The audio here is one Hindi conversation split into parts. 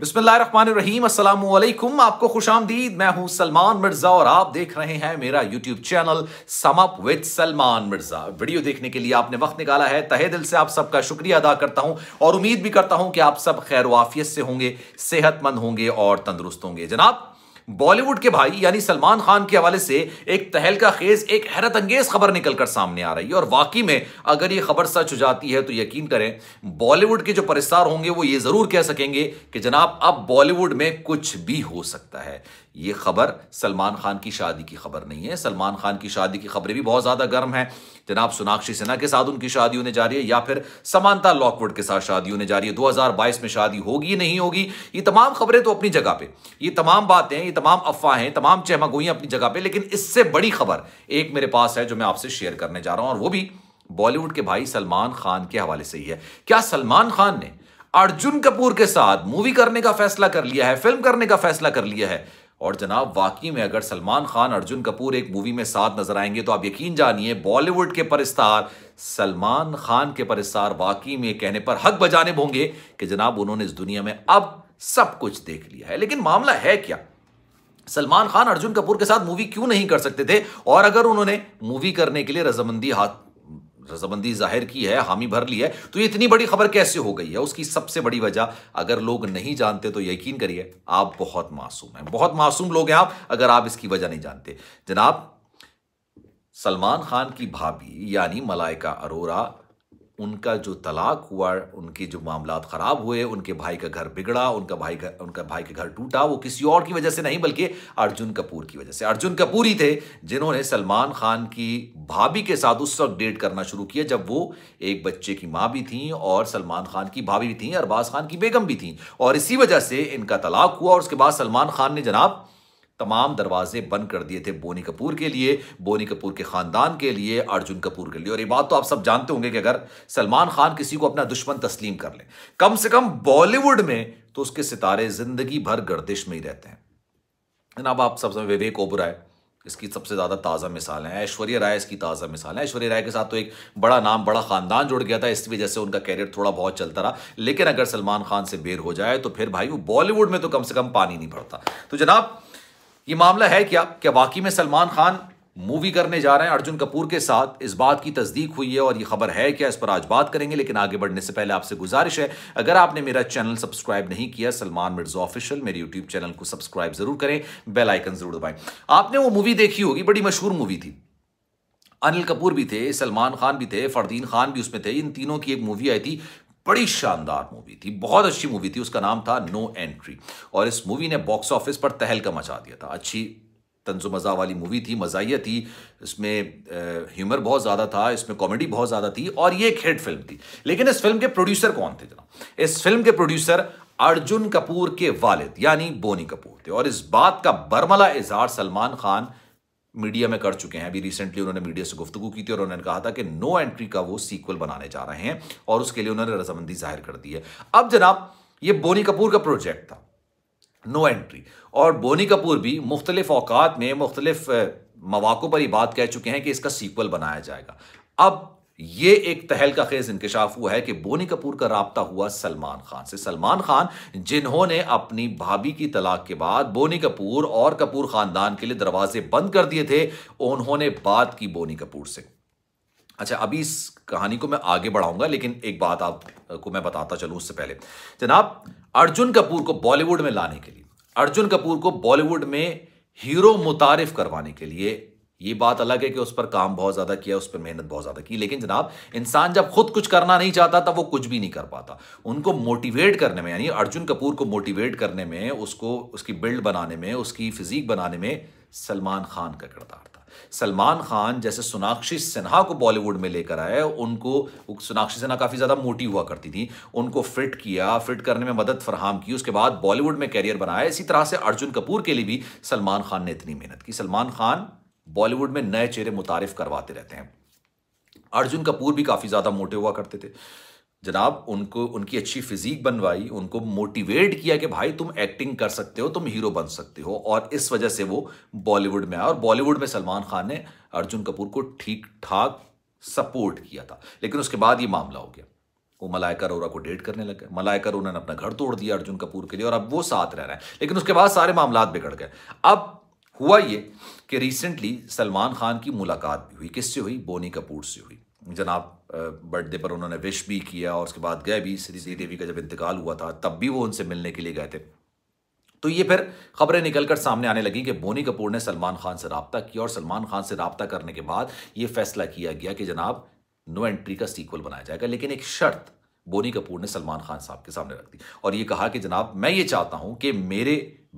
बिस्मिल्लाहिर्रहमानिर्रहीम आपको खुश आमदीद मैं हूं सलमान मिर्जा और आप देख रहे हैं मेरा YouTube channel sum up with Salman Mirza video देखने के लिए आपने वक्त निकाला है तहे दिल से आप सबका शुक्रिया अदा करता हूं और उम्मीद भी करता हूं कि आप सब खैर वाफियत से होंगे सेहतमंद होंगे और तंदुरुस्त होंगे जनाब बॉलीवुड के भाई यानी सलमान खान के हवाले से एक तहलका खेज एक हैरत अंगेज खबर निकलकर सामने आ रही है और वाकई में अगर ये खबर सच हो जाती है तो यकीन करें बॉलीवुड के जो परिस्तार होंगे वो ये जरूर कह सकेंगे कि जनाब अब बॉलीवुड में कुछ भी हो सकता है ये खबर सलमान खान की शादी की खबर नहीं है सलमान खान की शादी की खबरें भी बहुत ज्यादा गर्म है जनाब सोनाक्षी सिन्हा के साथ उनकी शादी होने जा रही है या फिर समानता लॉकवुड के साथ शादी होने जा रही है दो में शादी होगी नहीं होगी ये तमाम खबरें तो अपनी जगह पर ये तमाम बातें तमाम अफवाहें तमाम चहमागोइयां अपनी जगह पे लेकिन इससे बड़ी खबर एक मेरे पास है जो मैं आपसे शेयर करने जा रहा हूं और वो भी बॉलीवुड के भाई सलमान खान के हवाले से ही है क्या सलमान खान ने अर्जुन कपूर के साथ मूवी करने का फैसला कर लिया है फिल्म करने का फैसला कर लिया है और जनाब वाकई में अगर सलमान खान अर्जुन कपूर एक मूवी में साथ नजर आएंगे तो आप यकीन जानिए बॉलीवुड के परिस्तार सलमान खान के परिस्तार वाकई में कहने पर हक बजाने होंगे कि जनाब उन्होंने इस दुनिया में अब सब कुछ देख लिया है लेकिन मामला है क्या सलमान खान अर्जुन कपूर के साथ मूवी क्यों नहीं कर सकते थे और अगर उन्होंने मूवी करने के लिए रजामंदी हाथ रजामंदी जाहिर की है हामी भर ली है तो ये इतनी बड़ी खबर कैसे हो गई है उसकी सबसे बड़ी वजह अगर लोग नहीं जानते तो यकीन करिए आप बहुत मासूम हैं बहुत मासूम लोग हैं आप अगर आप इसकी वजह नहीं जानते जनाब सलमान खान की भाभी यानी मलाइका अरोरा उनका जो तलाक हुआ उनके जो मामला ख़राब हुए उनके भाई का घर बिगड़ा उनका भाई घर उनका भाई का घर टूटा वो किसी और की वजह से नहीं बल्कि अर्जुन कपूर की वजह से अर्जुन कपूर ही थे जिन्होंने सलमान खान की भाभी के साथ उस वक्त डेट करना शुरू किया जब वो एक बच्चे की माँ भी थी और सलमान खान की भाभी भी थी अरबाज खान की बेगम भी थी और इसी वजह से इनका तलाक हुआ और उसके बाद सलमान खान ने जनाब तमाम दरवाजे बंद कर दिए थे बोनी कपूर के लिए बोनी कपूर के खानदान के लिए अर्जुन कपूर के लिए और ये बात तो आप सब जानते होंगे कि अगर सलमान खान किसी को अपना दुश्मन तस्लीम कर ले कम से कम बॉलीवुड में तो उसके सितारे जिंदगी भर गर्दिश में ही रहते हैं जनाब आप सब विवेक ओबराय इसकी सबसे ज़्यादा ताज़ा मिसाल है ऐश्वर्या राय इसकी ताज़ा मिसाल है ऐश्वर्या राय के साथ तो एक बड़ा नाम बड़ा ख़ानदान जुड़ गया था इस वजह से उनका कैरियर थोड़ा बहुत चलता रहा लेकिन अगर सलमान खान से बेर हो जाए तो फिर भाई वो बॉलीवुड में तो कम से कम पानी नहीं भरता तो जनाब ये मामला है क्या क्या वाकई में सलमान खान मूवी करने जा रहे हैं अर्जुन कपूर के साथ इस बात की तस्दीक हुई है और ये खबर है क्या इस पर आज बात करेंगे लेकिन आगे बढ़ने से पहले आपसे गुजारिश है अगर आपने मेरा चैनल सब्सक्राइब नहीं किया सलमान मिर्जा ऑफिशियल मेरे यूट्यूब चैनल को सब्सक्राइब जरूर करें बेल आइकन जरूर दबाएं आपने वो मूवी देखी होगी बड़ी मशहूर मूवी थी अनिल कपूर भी थे सलमान खान भी थे फरदीन खान भी उसमें थे इन तीनों की एक मूवी आई थी बड़ी शानदार मूवी थी बहुत अच्छी मूवी थी उसका नाम था नो एंट्री और इस मूवी ने बॉक्स ऑफिस पर तहलका मचा दिया था अच्छी तंज मज़ा वाली मूवी थी मज़ाइया थी इसमें ह्यूमर बहुत ज़्यादा था इसमें कॉमेडी बहुत ज़्यादा थी और ये एक हिट फिल्म थी लेकिन इस फिल्म के प्रोड्यूसर कौन थे जना इस फिल्म के प्रोड्यूसर अर्जुन कपूर के वालिद यानी बोनी कपूर थे और इस बात का बरमला इजहार सलमान खान मीडिया में कर चुके हैं अभी रिसेंटली उन्होंने मीडिया से गुफ्तु की थी और उन्होंने कहा था कि नो एंट्री का वो सीक्वल बनाने जा रहे हैं और उसके लिए उन्होंने रजामंदी जाहिर कर दी है अब जनाब ये बोनी कपूर का प्रोजेक्ट था नो एंट्री और बोनी कपूर भी मुख्तलिफ अवकात में मुख्तलिफ मवाक़ों पर ये बात कह चुके हैं कि इसका सीक्वल बनाया जाएगा अब ये एक तहल का खेज इंकशाफ हुआ है कि बोनी कपूर का रबता हुआ सलमान खान से सलमान खान जिन्होंने अपनी भाभी की तलाक के बाद बोनी कपूर और कपूर खानदान के लिए दरवाजे बंद कर दिए थे उन्होंने बात की बोनी कपूर से अच्छा अभी इस कहानी को मैं आगे बढ़ाऊंगा लेकिन एक बात आपको मैं बताता चलू उससे पहले जनाब अर्जुन कपूर को बॉलीवुड में लाने के लिए अर्जुन कपूर को बॉलीवुड में हीरो मुतारिफ करवाने के लिए ये बात अलग है कि उस पर काम बहुत ज्यादा किया उस पर मेहनत बहुत ज्यादा की लेकिन जनाब इंसान जब खुद कुछ करना नहीं चाहता तब वो कुछ भी नहीं कर पाता उनको मोटिवेट करने में यानी अर्जुन कपूर को मोटिवेट करने में उसको उसकी बिल्ड बनाने में उसकी फिजिक बनाने में सलमान खान का किरदार था सलमान खान जैसे सोनाक्षी सिन्हा को बॉलीवुड में लेकर आए उनको सोनाक्षी सिन्हा काफ़ी ज़्यादा मोटी हुआ करती थी उनको फिट किया फिट करने में मदद फरहम की उसके बाद बॉलीवुड में कैरियर बनाया इसी तरह से अर्जुन कपूर के लिए भी सलमान खान ने इतनी मेहनत की सलमान खान बॉलीवुड में नए चेहरे मुतारफ करवाते रहते हैं अर्जुन कपूर भी काफ़ी ज़्यादा मोटे हुआ करते थे जनाब उनको उनकी अच्छी फिजीक बनवाई उनको मोटिवेट किया कि भाई तुम एक्टिंग कर सकते हो तुम हीरो बन सकते हो और इस वजह से वो बॉलीवुड में आया और बॉलीवुड में सलमान खान ने अर्जुन कपूर को ठीक ठाक सपोर्ट किया था लेकिन उसके बाद ये मामला हो गया वो मलाइका अरोरा को डेट करने लगे गए मलाइका अरोरा ने अपना घर तोड़ दिया अर्जुन कपूर के लिए और अब वो साथ रह रहे हैं लेकिन उसके बाद सारे मामला बिगड़ गए अब हुआ ये कि रिसेंटली सलमान खान की मुलाकात भी हुई किससे हुई बोनी कपूर से हुई जनाब बर्थडे पर उन्होंने विश भी किया और उसके बाद गए भी श्री देवी का जब इंतकाल हुआ था तब भी वो उनसे मिलने के लिए गए थे तो ये फिर खबरें निकलकर सामने आने लगी कि बोनी कपूर ने सलमान खान से रबता किया और सलमान खान से रबता करने के बाद ये फैसला किया गया कि जनाब नो एंट्री का सीक्वल बनाया जाएगा लेकिन एक शर्त बोनी कपूर ने सलमान खान साहब के सामने रख दी और ये कहा कि जनाब मैं ये चाहता हूं कि मेरे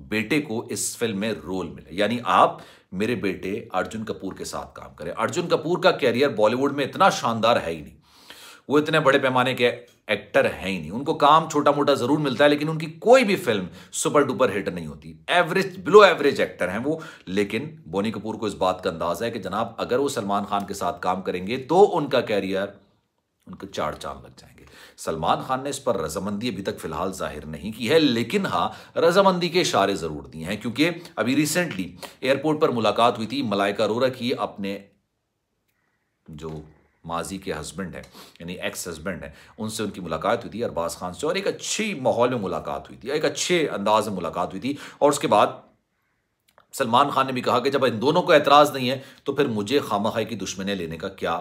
बेटे को इस फिल्म में रोल मिले यानी आप मेरे बेटे अर्जुन कपूर के साथ काम करें अर्जुन कपूर का कैरियर बॉलीवुड में इतना शानदार है ही नहीं वो इतने बड़े पैमाने के एक्टर हैं ही नहीं उनको काम छोटा मोटा जरूर मिलता है लेकिन उनकी कोई भी फिल्म सुपर डुपर हिट नहीं होती एवरेज बिलो एवरेज एक्टर हैं वो लेकिन बोनी कपूर को इस बात का अंदाज है कि जनाब अगर वो सलमान खान के साथ काम करेंगे तो उनका कैरियर उनके चार चांद लग जाएंगे सलमान खान ने इस पर रजामंदी अभी तक फिलहाल जाहिर नहीं की है लेकिन हाँ रजामंदी के इशारे जरूर दिए हैं क्योंकि अभी रिसेंटली एयरपोर्ट पर मुलाकात हुई थी मलाइका अरोरा की अपने जो माजी के हस्बैंड हैं यानी एक्स हस्बैंड हैं उनसे उनकी मुलाकात हुई थी अरबाज खान से और एक अच्छी माहौल में मुलाकात हुई थी एक अच्छे अंदाज में मुलाकात हुई थी और उसके बाद सलमान खान ने भी कहा कि जब इन दोनों को एतराज़ नहीं है तो फिर मुझे खामा खाई की दुश्मनें लेने का क्या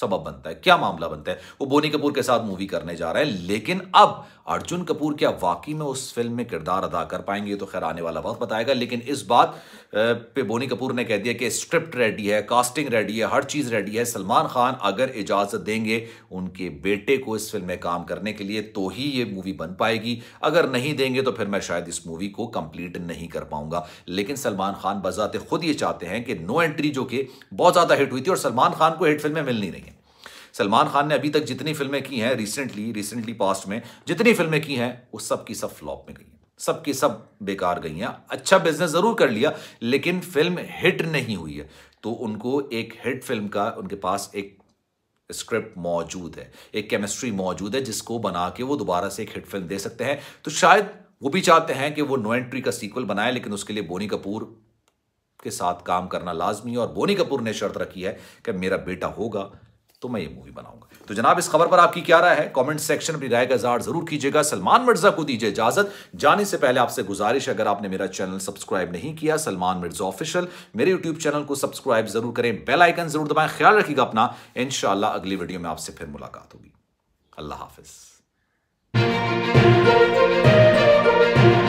सबब बनता है क्या मामला बनता है वो बोनी कपूर के साथ मूवी करने जा रहे हैं लेकिन अब अर्जुन कपूर क्या वाकई में उस फिल्म में किरदार अदा कर पाएंगे तो खैर आने वाला वक्त बताएगा लेकिन इस बात पे बोनी कपूर ने कह दिया कि स्क्रिप्ट रेडी है कास्टिंग रेडी है हर चीज़ रेडी है सलमान खान अगर इजाज़त देंगे उनके बेटे को इस फिल्म में काम करने के लिए तो ही ये मूवी बन पाएगी अगर नहीं देंगे तो फिर मैं शायद इस मूवी को कंप्लीट नहीं कर पाऊंगा लेकिन सलमान खान बजाते खुद ये चाहते हैं कि नो एंट्री जो कि बहुत ज़्यादा हिट हुई थी और सलमान खान को हिट फिल्में मिलनी नहीं सलमान खान ने अभी तक जितनी फिल्में की हैं रिसेंटली रिसेंटली पास्ट में जितनी फिल्में की हैं वो सब की सब फ्लॉप में गई हैं सब की सब बेकार गई हैं अच्छा बिजनेस ज़रूर कर लिया लेकिन फिल्म हिट नहीं हुई है तो उनको एक हिट फिल्म का उनके पास एक स्क्रिप्ट मौजूद है एक केमिस्ट्री मौजूद है जिसको बना के वो दोबारा से एक हिट फिल्म दे सकते हैं तो शायद वो भी चाहते हैं कि वो नो एंट्री का सीक्वल बनाए लेकिन उसके लिए बोनी कपूर के साथ काम करना लाजमी है और बोनी कपूर ने शर्त रखी है कि मेरा बेटा होगा तो मैं ये मूवी बनाऊंगा तो जनाब इस खबर पर आपकी क्या राय है कमेंट सेक्शन अपनी राय का इजहार जरूर कीजिएगा सलमान मिर्जा को दीजिए इजाजत जाने से पहले आपसे गुजारिश अगर आपने मेरा चैनल सब्सक्राइब नहीं किया सलमान मिर्जा ऑफिशियल मेरे यूट्यूब चैनल को सब्सक्राइब जरूर करें बेल आइकन जरूर दबाएं ख्याल रखिएगा अपना इनशाला अगली वीडियो में आपसे फिर मुलाकात होगी अल्लाह हाफिज